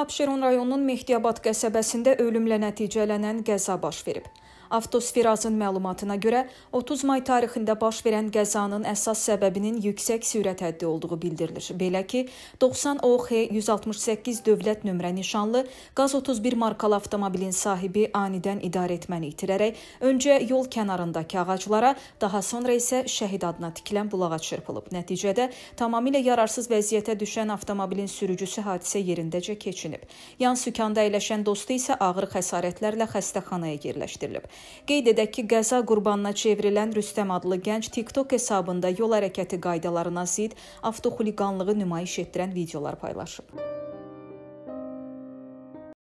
Abşeron rayonunun Mehdiyabad qəsəbəsində ölümlə nəticələnən qəza baş verib. Avtosferazın məlumatına görə 30 may tarixində baş verən qəzanın əsas səbəbinin yüksək sürət həddi olduğu bildirilir. Belə ki, 90 OX 168 dövlət nömrə nişanlı qaz 31 markalı avtomobilin sahibi anidən idarəetməni itirərək öncə yol kənarındakı ağaclara, daha sonra isə şəhid adına tikilən bulağa çırpılıb. Nəticədə tamamilə yararsız vəziyyətə düşən avtomobilin sürücüsü hadisə yerindəcə keçinib. Yan sükanda əyləşən dostu isə ağır xəsarətlərlə xəstəxanaya yerləşdirilib. Qeyd edək ki, qəza qurbanına çevrilən Rüstəm adlı gənc TikTok hesabında yol hərəkəti qaydalarına zidd avtoxuliqanlığı nümayiş etdirən videolar paylaşıb.